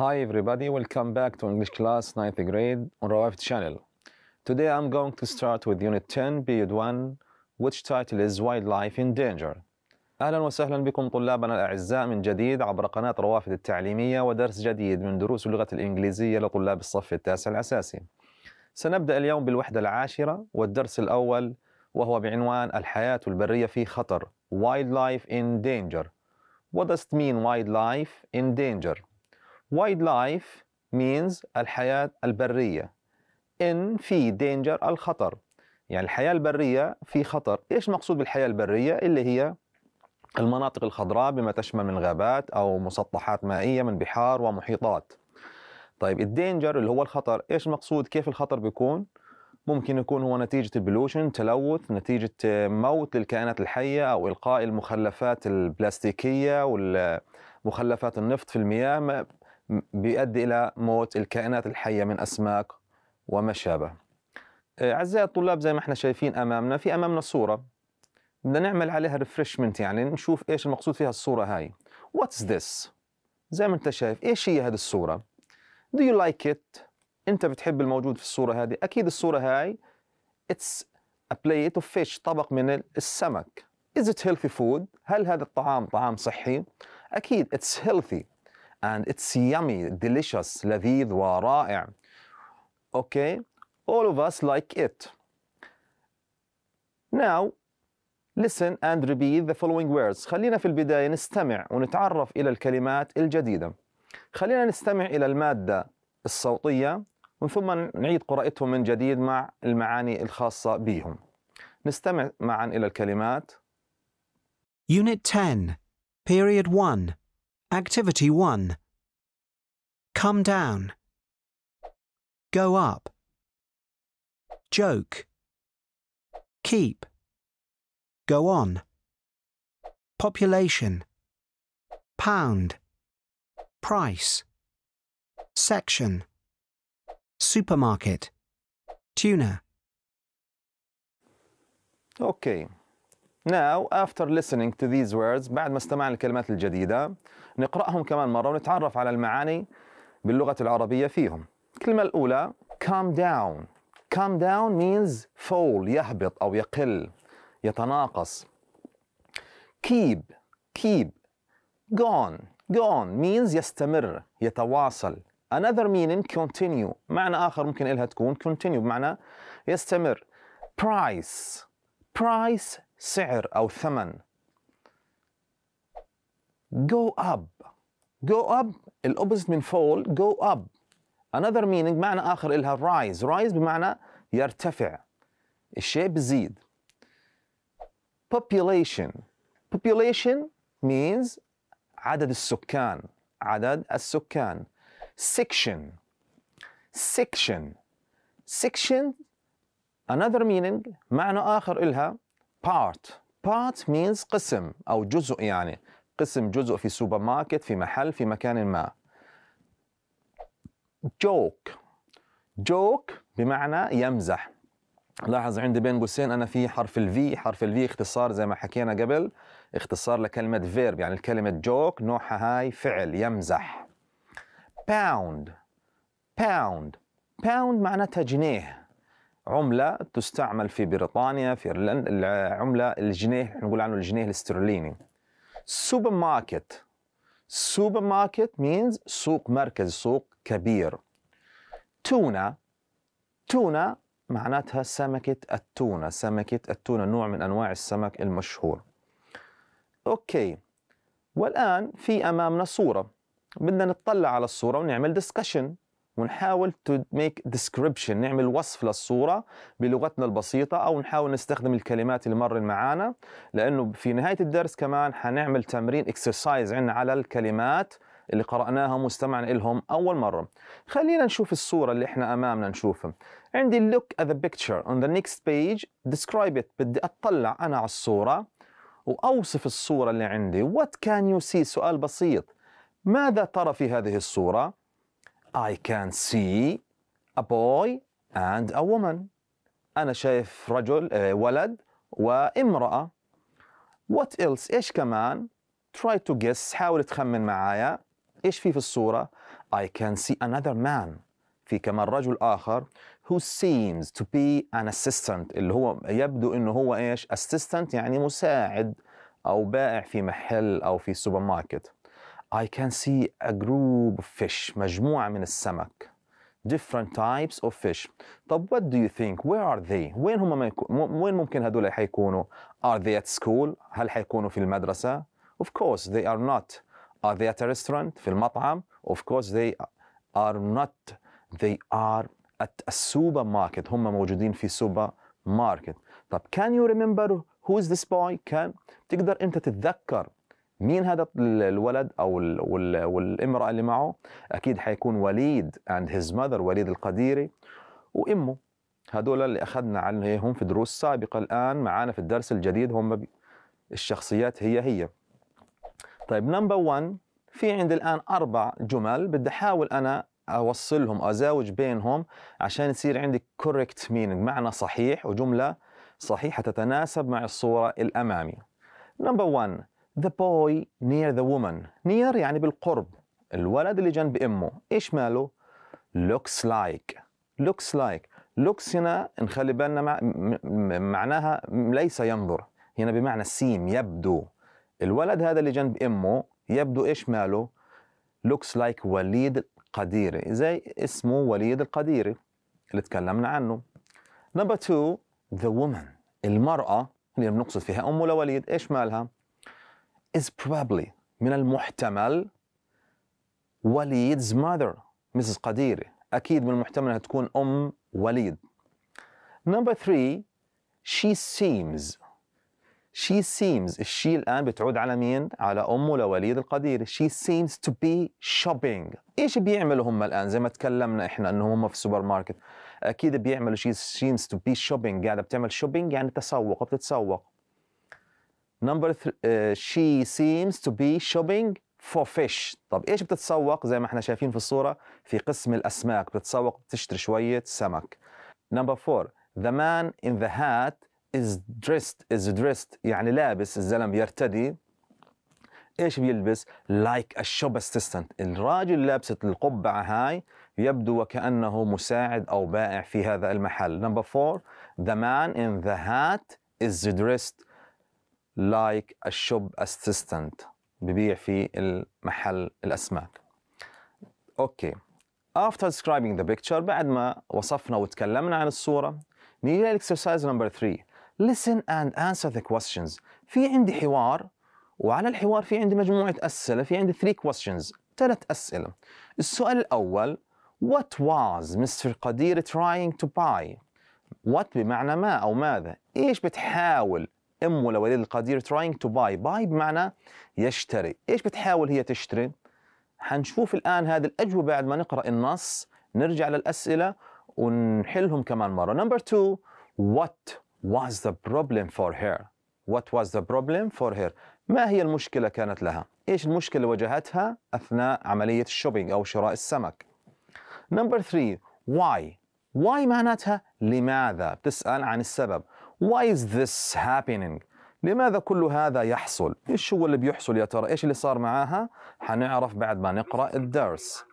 Hi everybody, welcome back to English class 9th grade on Rawaf channel. Today I'm going to start with Unit 10, Period 1, which title is Wildlife in Danger. أهلا وسهلا بكم طلابنا الأعزاء من جديد عبر قناة روافد التعليمية ودرس جديد من دروس اللغة الإنجليزية لطلاب الصف التاسع الأساسي. سنبدأ اليوم بالوحدة العاشرة والدرس الأول وهو بعنوان الحياة البرية في خطر Wildlife in Danger. What does it mean wildlife in danger? وايلد لايف means الحياة البرية in في danger الخطر يعني الحياة البرية في خطر إيش مقصود بالحياة البرية اللي هي المناطق الخضراء بما تشمل من غابات أو مسطحات مائية من بحار ومحيطات طيب الدينجر اللي هو الخطر إيش مقصود كيف الخطر بيكون ممكن يكون هو نتيجة البلوشن تلوث نتيجة موت للكائنات الحية أو إلقاء المخلفات البلاستيكية والمخلفات النفط في المياه بيؤدي إلى موت الكائنات الحية من أسماك وما شابه آه، أعزائي الطلاب زي ما احنا شايفين أمامنا في أمامنا صورة بدنا نعمل عليها ريفرشمنت يعني نشوف إيش المقصود فيها الصورة هاي از ذس؟ زي ما أنت شايف إيش هي هذه الصورة Do you like it؟ أنت بتحب الموجود في الصورة هذه أكيد الصورة هاي اتس ا بليت اوف فيش طبق من السمك Is it healthy food؟ هل هذا الطعام طعام صحي؟ أكيد اتس هيلثي and it's yummy, delicious, لذيذ ورائع. Okay, all of us like it. Now, listen and repeat the following words. خلينا في البداية نستمع ونتعرف إلى الكلمات الجديدة. خلينا نستمع إلى المادة الصوتية ومن ثم نعيد قراءتهم من جديد مع المعاني الخاصة بهم. نستمع معا إلى الكلمات. Unit 10 Period 1 Activity 1 Come down. Go up. Joke. Keep. Go on. Population. Pound. Price. Section. Supermarket. Tuna. Okay. Now, after listening to these words, بعد ما استمعنا الكلمات الجديدة، نقرأهم كمان مرة ونتعرف على المعاني باللغة العربية فيهم الكلمة الأولى calm down calm down means fall يهبط أو يقل يتناقص keep keep gone gone means يستمر يتواصل another meaning continue معنى آخر ممكن إلها تكون continue بمعنى يستمر price price سعر أو ثمن go up go up opposite من fall go up another meaning معنى آخر إلها rise rise بمعنى يرتفع الشيء بزيد population population means عدد السكان عدد السكان section section section another meaning معنى آخر إلها part part means قسم أو جزء يعني قسم جزء في سوبر ماركت في محل في مكان ما جوك جوك بمعنى يمزح لاحظ عندي بين قوسين انا في حرف الفي حرف الفي اختصار زي ما حكينا قبل اختصار لكلمه فيرب يعني الكلمه جوك نوعها هاي فعل يمزح باوند باوند باوند معناتها جنيه عملة تستعمل في بريطانيا في ايرلندا العملة الجنيه نقول عنه الجنيه الاسترليني سوبر ماركت مينز سوق مركزي سوق كبير تونة تونة معناتها سمكة التونة سمكة التونة نوع من أنواع السمك المشهور أوكي والآن في أمامنا صورة بدنا نتطلع على الصورة ونعمل ديسكشن ونحاول تو ميك ديسكريبشن نعمل وصف للصوره بلغتنا البسيطه او نحاول نستخدم الكلمات اللي مرن معانا لانه في نهايه الدرس كمان حنعمل تمرين اكسرسايز عندنا على الكلمات اللي قرأناها مستمعنا إلهم أول مرة خلينا نشوف الصورة اللي إحنا أمامنا نشوفها عندي look at the picture on the next page describe it بدي أطلع أنا على الصورة وأوصف الصورة اللي عندي what can you see سؤال بسيط ماذا ترى في هذه الصورة I can see a boy and a woman أنا شايف رجل آه، ولد وامرأة What else إيش كمان Try to guess حاول تخمن معايا إيش في في الصورة I can see another man في كمان رجل آخر who seems to be an assistant اللي هو يبدو إنه هو إيش assistant يعني مساعد أو بائع في محل أو في سوبر ماركت I can see a group of fish مجموعة من السمك different types of fish طب what do you think where are they وين هم وين ممكن هدول حيكونوا are they at school هل حيكونوا في المدرسة of course they are not are they at a restaurant في المطعم of course they are not they are at a supermarket هم موجودين في سوبر ماركت طب can you remember who is this boy can تقدر انت تتذكر مين هذا الولد او والامراه اللي معه اكيد حيكون وليد اند هيز ماذر وليد القديري وامه هذول اللي اخذنا عنهم في دروس سابقه الان معانا في الدرس الجديد هم الشخصيات هي هي طيب نمبر 1 في عندي الان اربع جمل بدي احاول انا اوصلهم ازاوج بينهم عشان يصير عندي كوركت مينينج معنى صحيح وجمله صحيحه تتناسب مع الصوره الامامي نمبر 1 The boy near the woman near يعني بالقرب الولد اللي جنب امه ايش ماله looks like looks like looks هنا نخلي بالنا مع... معناها ليس ينظر هنا بمعنى السيم يبدو الولد هذا اللي جنب امه يبدو ايش ماله looks like وليد القدير. زي اسمه وليد القديري اللي تكلمنا عنه number two the woman المرأة اللي بنقصد فيها أم لوليد إيش مالها is probably من المحتمل وليد's mother Mrs. قديري أكيد من المحتمل أنها تكون أم وليد Number three she seems she seems الشي الآن بتعود على مين؟ على أم لوليد القدير she seems to be shopping إيش بيعملوا هم الآن زي ما تكلمنا إحنا أنه هم في السوبر ماركت أكيد بيعملوا she seems to be shopping قاعدة بتعمل shopping يعني تسوق بتتسوق نمبر شي سيمز تو بي شوبينج فور فيش طب ايش بتتسوق زي ما احنا شايفين في الصوره في قسم الاسماك بتتسوق بتشتري شويه سمك نمبر 4 ذا مان ان ذا هات از دريست از دريست يعني لابس الزلم يرتدي ايش بيلبس لايك الشوب اسيستنت الراجل لابسة القبعه هاي يبدو وكانه مساعد او بائع في هذا المحل نمبر 4 ذا مان ان ذا هات از دريست لايك الشوب اسيستنت ببيع في المحل الاسماك اوكي after describing the picture بعد ما وصفنا وتكلمنا عن الصورة نيجي للاكسرسايز نمبر 3 listen and answer the questions في عندي حوار وعلى الحوار في عندي مجموعة أسئلة في عندي 3 questions ثلاث أسئلة السؤال الأول What was Mr. قدير trying to buy? What بمعنى ما أو ماذا؟ إيش بتحاول ام ولا وليد القدير trying to buy buy بمعنى يشتري ايش بتحاول هي تشتري حنشوف الان هذه الاجوبه بعد ما نقرا النص نرجع للاسئله ونحلهم كمان مره نمبر 2 what was the problem for her what was the problem for her ما هي المشكله كانت لها ايش المشكله اللي واجهتها اثناء عمليه الشوبينج او شراء السمك نمبر 3 why why معناتها لماذا بتسال عن السبب Why is this happening? لماذا كل هذا يحصل؟ ايش هو اللي بيحصل يا ترى؟ ايش اللي صار معاها؟ حنعرف بعد ما نقرا الدرس.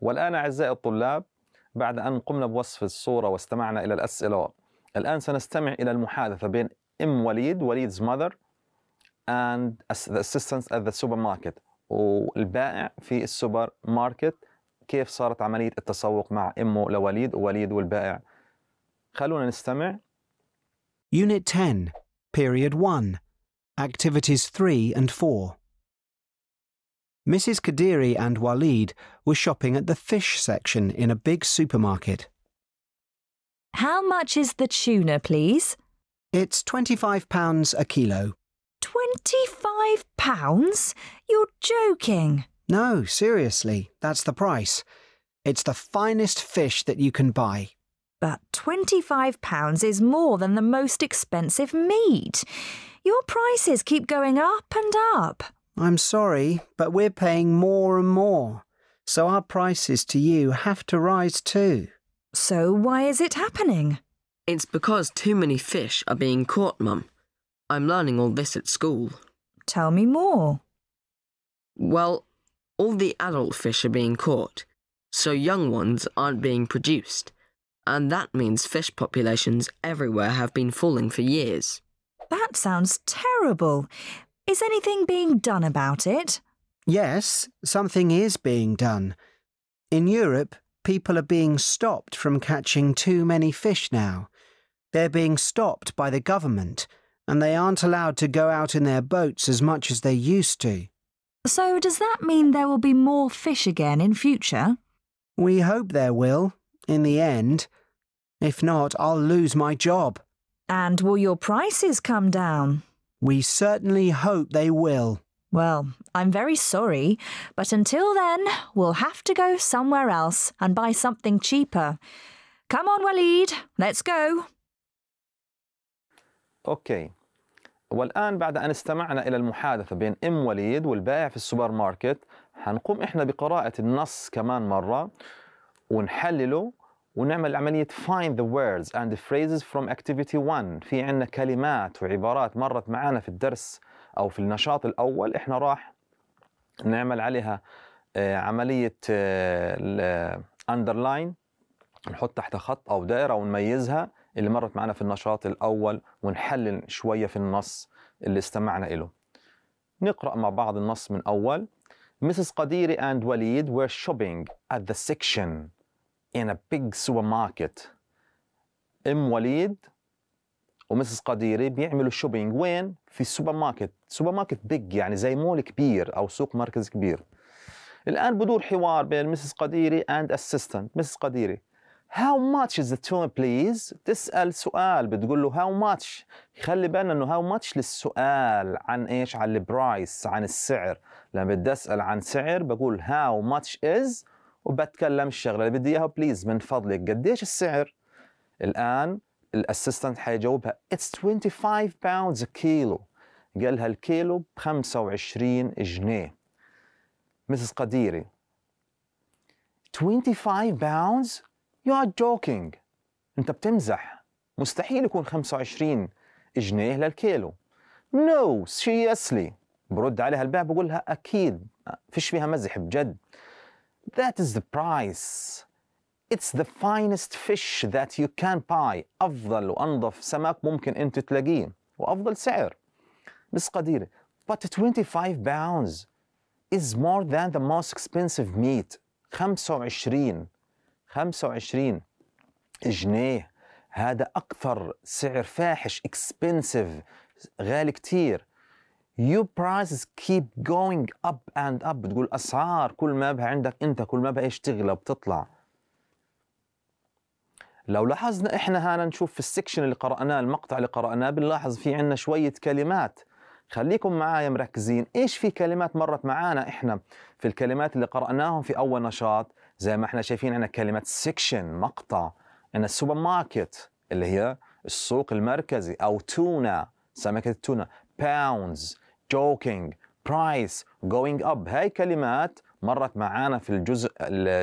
والان اعزائي الطلاب بعد ان قمنا بوصف الصوره واستمعنا الى الاسئله الان سنستمع الى المحادثه بين ام وليد وليد's mother and the assistants at the supermarket والبائع في السوبر ماركت كيف صارت عمليه التسوق مع امه لوليد ووليد والبائع. خلونا نستمع Unit 10, Period 1, Activities 3 and 4. Mrs. Kadiri and Walid were shopping at the fish section in a big supermarket. How much is the tuna, please? It's £25 a kilo. £25? You're joking. No, seriously, that's the price. It's the finest fish that you can buy. But £25 is more than the most expensive meat. Your prices keep going up and up. I'm sorry, but we're paying more and more. So our prices to you have to rise too. So why is it happening? It's because too many fish are being caught, Mum. I'm learning all this at school. Tell me more. Well, all the adult fish are being caught, so young ones aren't being produced and that means fish populations everywhere have been falling for years. That sounds terrible. Is anything being done about it? Yes, something is being done. In Europe, people are being stopped from catching too many fish now. They're being stopped by the government, and they aren't allowed to go out in their boats as much as they used to. So does that mean there will be more fish again in future? We hope there will in the end. If not, I'll lose my job. And will your prices come down? We certainly hope they will. Well, I'm very sorry, but until then, we'll have to go somewhere else and buy something cheaper. Come on, Waleed, let's go. اوكي. والآن بعد أن استمعنا إلى المحادثة بين أم وليد والبائع في السوبر ماركت، حنقوم إحنا بقراءة النص كمان مرة ونحلله ونعمل عملية find the words and phrases from activity 1 في عندنا كلمات وعبارات مرت معنا في الدرس أو في النشاط الأول إحنا راح نعمل عليها آه، عملية آه، آه، underline نحط تحت خط أو دائرة ونميزها اللي مرت معنا في النشاط الأول ونحلل شوية في النص اللي استمعنا إله نقرأ مع بعض النص من أول Mrs. Qadiri and Walid were shopping at the section in a big supermarket ام وليد ومسز قديري بيعملوا شوبينج وين في السوبر ماركت سوبر ماركت بيج يعني زي مول كبير او سوق مركز كبير الان بدور حوار بين مسز قديري اند اسيستنت مسز قديري هاو ماتش از ذا بليز تسال سؤال بتقول له هاو ماتش خلي بالنا انه هاو ماتش للسؤال عن ايش عن البرايس عن السعر لما بدي اسال عن سعر بقول هاو ماتش از وبتكلم الشغله اللي بدي اياها بليز من فضلك قديش السعر؟ الان الاسيستنت حيجاوبها اتس 25 باوندز كيلو قال لها الكيلو ب 25 جنيه مسز قديري 25 باوندز يو ار جوكينج انت بتمزح مستحيل يكون 25 جنيه للكيلو نو no, سيريسلي برد عليها البيع بقول لها اكيد فيش فيها مزح بجد That is the price. It's the finest fish that you can buy. أفضل وأنظف سمك ممكن أنت تلاقيه وأفضل سعر. بس قدير. But 25 pounds is more than the most expensive meat. 25 25 جنيه هذا أكثر سعر فاحش expensive غالي كتير your prices keep going up and up بتقول اسعار كل ما بها عندك انت كل ما بها ايش تغلى بتطلع لو لاحظنا احنا هنا نشوف في السكشن اللي قرأناه المقطع اللي قرأناه بنلاحظ في عندنا شوية كلمات خليكم معايا مركزين ايش في كلمات مرت معانا احنا في الكلمات اللي قرأناهم في اول نشاط زي ما احنا شايفين عندنا كلمة سكشن مقطع عندنا السوبر ماركت اللي هي السوق المركزي او تونا سمكة التونة باوندز joking price going up هاي كلمات مرت معانا في الجزء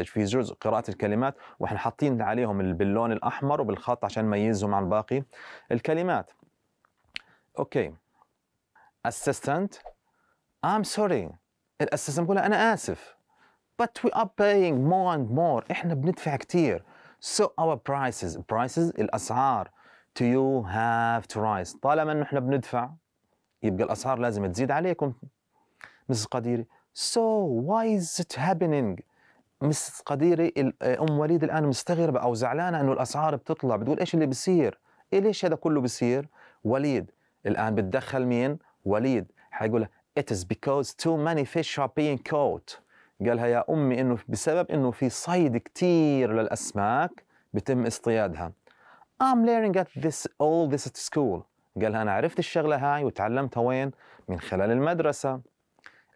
في جزء قراءة الكلمات واحنا حاطين عليهم باللون الأحمر وبالخط عشان نميزهم عن باقي الكلمات أوكي assistant I'm sorry الاسيستنت بقول أنا آسف but we are paying more and more احنا بندفع كتير so our prices prices الأسعار to you have to rise طالما انه احنا بندفع يبقى الاسعار لازم تزيد عليكم مس قديري سو واي از ات هابينج مس قديري ام وليد الان مستغربه او زعلانه انه الاسعار بتطلع بتقول ايش اللي بصير إيه ليش هذا كله بصير وليد الان بتدخل مين؟ وليد حيقول it is because too many fish are being caught قالها يا امي انه بسبب انه في صيد كثير للاسماك بتم اصطيادها I'm learning at this all this at school قالها أنا عرفت الشغلة هاي وتعلمتها وين من خلال المدرسة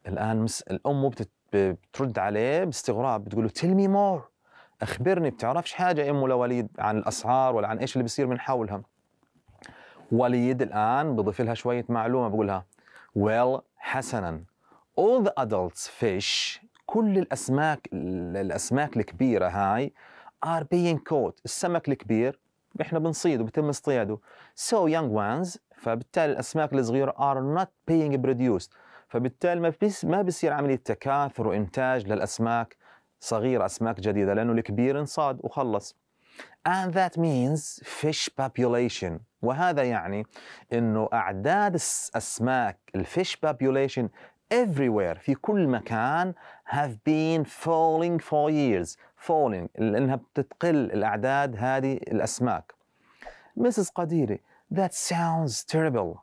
الآن مس... الأم بتت... بترد عليه باستغراب بتقول له تيل مي مور أخبرني بتعرفش حاجة أم ولا وليد عن الأسعار ولا عن إيش اللي بيصير من حولها وليد الآن بضيف لها شوية معلومة بقولها well حسنا all the adults fish كل الأسماك الأسماك الكبيرة هاي are being caught السمك الكبير احنا بنصيد وبتم اصطياده so young ones فبالتالي الاسماك الصغيره are not being produced فبالتالي ما بس ما بيصير عمليه تكاثر وانتاج للاسماك صغيره اسماك جديده لانه الكبير انصاد وخلص and that means fish population وهذا يعني انه اعداد الاسماك الفيش population everywhere في كل مكان have been falling for years فولينج لانها بتقل الاعداد هذه الاسماك مسز قديري that sounds terrible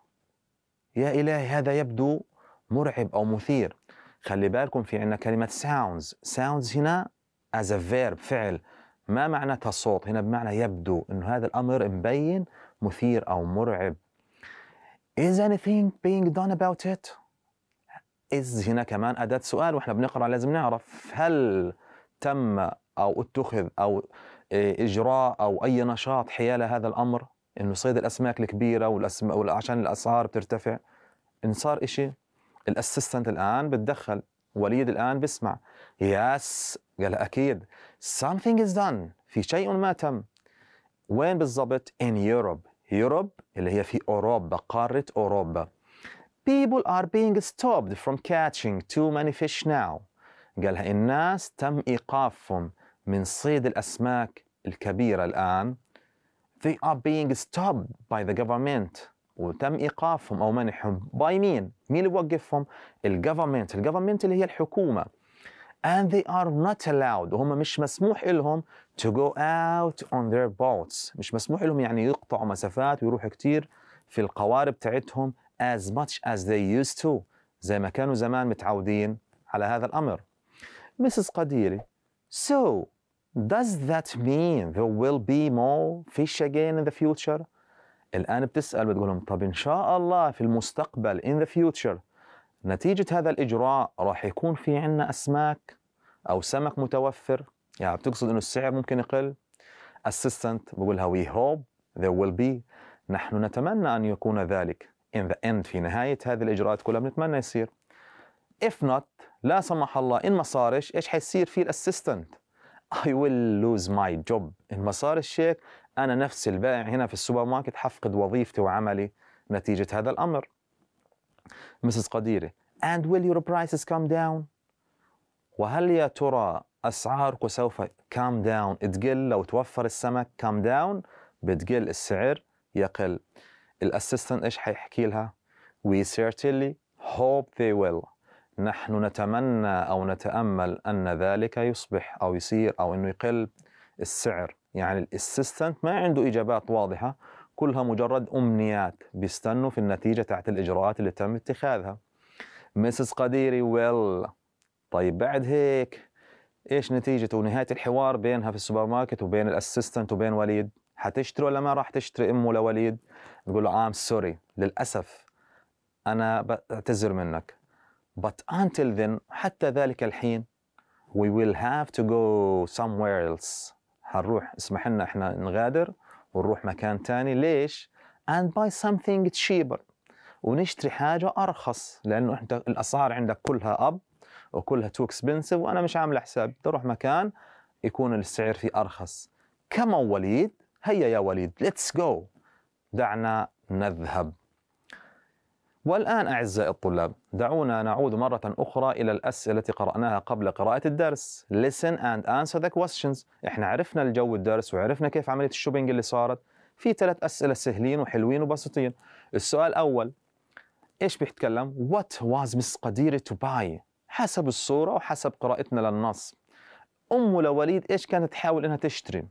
يا إلهي هذا يبدو مرعب أو مثير خلي بالكم في عندنا كلمة ساوندز ساوندز هنا از ا فيرب فعل ما معناتها صوت هنا بمعنى يبدو أنه هذا الأمر مبين مثير أو مرعب is anything being done about it is هنا كمان أداة سؤال وإحنا بنقرأ لازم نعرف هل تم أو اتخذ أو آه، إجراء أو أي نشاط حيال هذا الأمر إنه صيد الأسماك الكبيرة والأسماك وعشان الأسعار بترتفع إن صار إشي الأسيستنت الآن بتدخل وليد الآن بسمع يس قال أكيد something is done في شيء ما تم وين بالضبط in Europe Europe اللي هي في أوروبا قارة أوروبا people are being stopped from catching too many fish now قالها الناس تم إيقافهم من صيد الأسماك الكبيرة الآن they are being stopped by the government وتم ايقافهم او منحهم by مين؟ مين اللي بوقفهم؟ الجفرمنت، الجفرمنت اللي هي الحكومه. And they are not allowed وهم مش مسموح لهم to go out on their boats مش مسموح لهم يعني يقطعوا مسافات ويروحوا كتير في القوارب تاعتهم as much as they used to زي ما كانوا زمان متعودين على هذا الأمر. Mrs. قديري So Does that mean there will be more fish again in the future? الآن بتسأل بتقول لهم طب إن شاء الله في المستقبل in the future نتيجة هذا الإجراء راح يكون في عندنا أسماك أو سمك متوفر يعني بتقصد إنه السعر ممكن يقل assistant بقولها we hope there will be نحن نتمنى أن يكون ذلك in the end في نهاية هذه الإجراءات كلها بنتمنى يصير if not لا سمح الله إن ما صارش إيش حيصير في الأسيستنت I will lose my job إن ما صار الشيك أنا نفس البائع هنا في السوبر ماركت حفقد وظيفتي وعملي نتيجة هذا الأمر مسز قديرة and will your prices come down وهل يا ترى أسعارك سوف come down تقل لو توفر السمك come down بتقل السعر يقل الأسيستنت إيش حيحكي لها we certainly hope they will نحن نتمنى أو نتأمل أن ذلك يصبح أو يصير أو أنه يقل السعر يعني الاسيستنت ما عنده إجابات واضحة كلها مجرد أمنيات بيستنوا في النتيجة تحت الإجراءات اللي تم اتخاذها مسز قديري ويل طيب بعد هيك ايش نتيجته ونهاية الحوار بينها في السوبر ماركت وبين الاسيستنت وبين وليد حتشتري ولا ما راح تشتري امه لوليد بقول له ام سوري للاسف انا بعتذر منك But until then حتى ذلك الحين we will have to go somewhere else هنروح اسمح لنا احنا نغادر ونروح مكان تاني ليش؟ and buy something cheaper ونشتري حاجة أرخص لأنه أنت الأسعار عندك كلها أب وكلها تو expensive وأنا مش عامل حساب تروح مكان يكون السعر فيه أرخص كم وليد هيا يا وليد ليتس جو دعنا نذهب والآن أعزائي الطلاب دعونا نعود مرة أخرى إلى الأسئلة التي قرأناها قبل قراءة الدرس Listen and answer the questions إحنا عرفنا الجو الدرس وعرفنا كيف عملية الشوبينج اللي صارت في ثلاث أسئلة سهلين وحلوين وبسيطين السؤال الأول إيش بيتكلم What was Miss قدير to buy حسب الصورة وحسب قراءتنا للنص أم لوليد إيش كانت تحاول إنها تشتري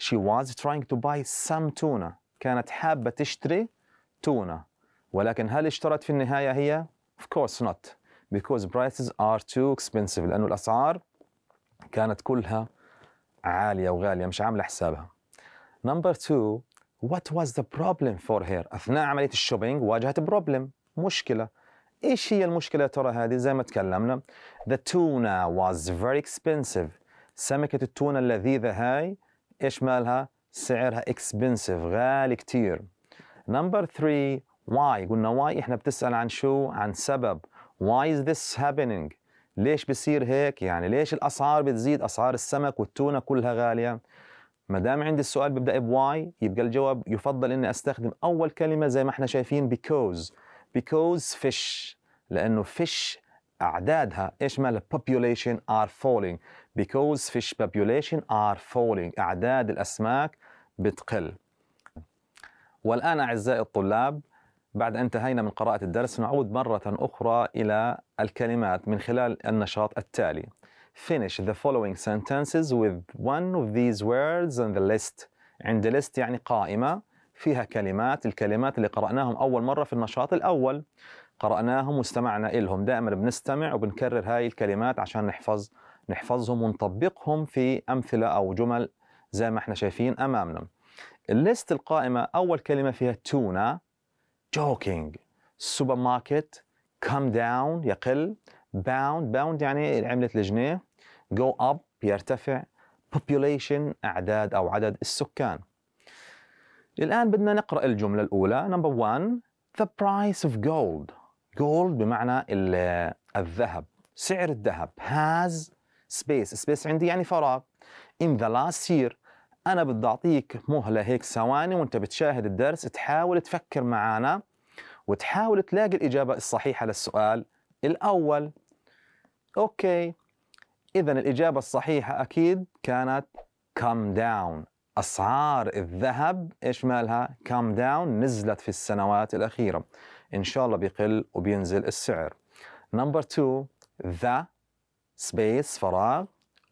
She was trying to buy some tuna كانت حابة تشتري تونة ولكن هل اشترت في النهاية هي؟ Of course not because prices are too expensive لأنه الأسعار كانت كلها عالية وغالية مش عاملة حسابها نمبر 2 what was the problem for her أثناء عملية الشوبينج واجهت بروبلم مشكلة إيش هي المشكلة ترى هذه زي ما تكلمنا the tuna was very expensive سمكة التونة اللذيذة هاي إيش مالها سعرها expensive غالي كتير نمبر 3 why قلنا why احنا بتسأل عن شو عن سبب why is this happening ليش بصير هيك يعني ليش الأسعار بتزيد أسعار السمك والتونة كلها غالية ما دام عندي السؤال ببدا بواي يبقى الجواب يفضل اني استخدم اول كلمه زي ما احنا شايفين because because fish لانه fish اعدادها ايش مالها population are falling because fish population are falling اعداد الاسماك بتقل والان اعزائي الطلاب بعد أن انتهينا من قراءة الدرس نعود مرة أخرى إلى الكلمات من خلال النشاط التالي Finish the following sentences with one of these words on the list عند list يعني قائمة فيها كلمات الكلمات اللي قرأناهم أول مرة في النشاط الأول قرأناهم واستمعنا إلهم دائما بنستمع وبنكرر هاي الكلمات عشان نحفظ نحفظهم ونطبقهم في أمثلة أو جمل زي ما احنا شايفين أمامنا الليست القائمة أول كلمة فيها تونة جوكينج سوبر ماركت كم داون يقل باوند باوند يعني عمله الجنيه جو اب يرتفع population أعداد أو عدد السكان الآن بدنا نقرأ الجملة الأولى نمبر 1 the price of gold gold بمعنى الذهب سعر الذهب has space space عندي يعني فراغ in the last year انا بدي اعطيك مهله هيك ثواني وانت بتشاهد الدرس تحاول تفكر معانا وتحاول تلاقي الاجابه الصحيحه للسؤال الاول اوكي اذا الاجابه الصحيحه اكيد كانت كم down اسعار الذهب ايش مالها كم down نزلت في السنوات الاخيره ان شاء الله بيقل وبينزل السعر نمبر 2 ذا سبيس فراغ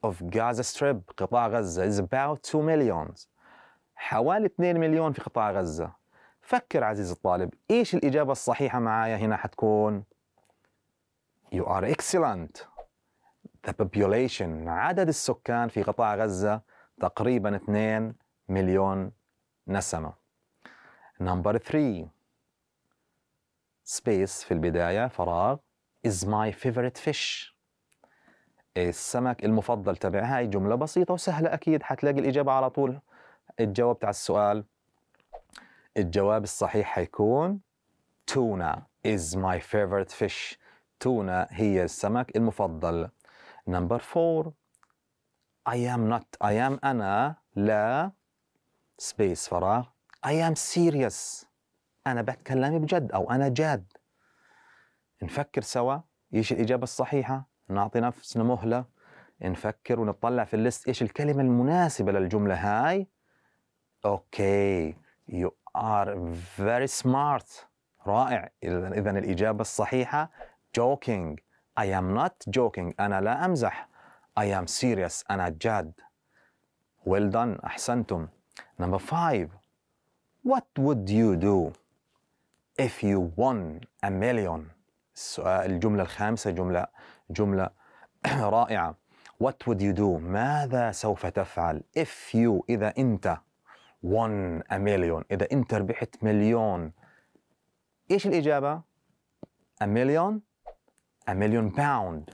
of Gaza Strip قطاع غزة is about 2 million حوالي 2 مليون في قطاع غزة فكر عزيزي الطالب إيش الإجابة الصحيحة معايا هنا حتكون You are excellent The population عدد السكان في قطاع غزة تقريبا 2 مليون نسمة Number 3 space في البداية فراغ is my favorite fish السمك المفضل تبعي هاي جملة بسيطة وسهلة أكيد حتلاقي الإجابة على طول اتجاوبت على السؤال الجواب الصحيح حيكون تونا is my favorite fish تونا هي السمك المفضل نمبر فور I am not I am أنا لا سبيس فراغ I am serious أنا بتكلم بجد أو أنا جاد نفكر سوا إيش الإجابة الصحيحة نعطي نفسنا مهلة نفكر ونطلع في الليست ايش الكلمة المناسبة للجملة هاي اوكي يو ار فيري سمارت رائع اذا الاجابة الصحيحة joking I am not joking انا لا امزح I am serious انا جاد well done احسنتم number five what would you do if you won a million الجملة الخامسة جملة جملة رائعة What would you do ماذا سوف تفعل if you إذا أنت won a million إذا أنت ربحت مليون إيش الإجابة a million a million pound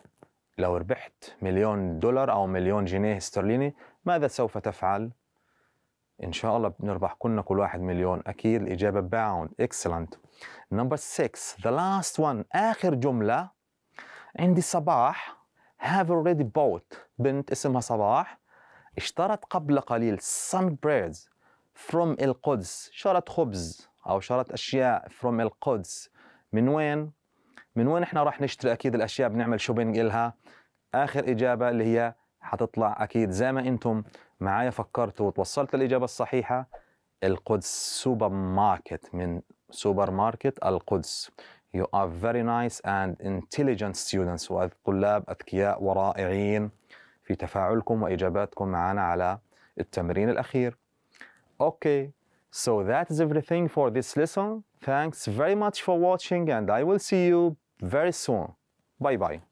لو ربحت مليون دولار أو مليون جنيه استرليني ماذا سوف تفعل إن شاء الله بنربح كلنا كل واحد مليون أكيد الإجابة باوند excellent number 6 the last one آخر جملة عندي صباح have already bought بنت اسمها صباح اشترت قبل قليل some breads from القدس شرت خبز أو شرت أشياء from القدس من وين؟ من وين احنا راح نشتري أكيد الأشياء بنعمل شوبينج لها آخر إجابة اللي هي حتطلع أكيد زي ما أنتم معايا فكرتوا وتوصلت الإجابة الصحيحة القدس سوبر ماركت من سوبر ماركت القدس You are very nice and intelligent students والطلاب أذكياء ورائعين في تفاعلكم وإجاباتكم معنا على التمرين الأخير. Okay, so that is everything for this lesson. Thanks very much for watching and I will see you very soon. Bye bye.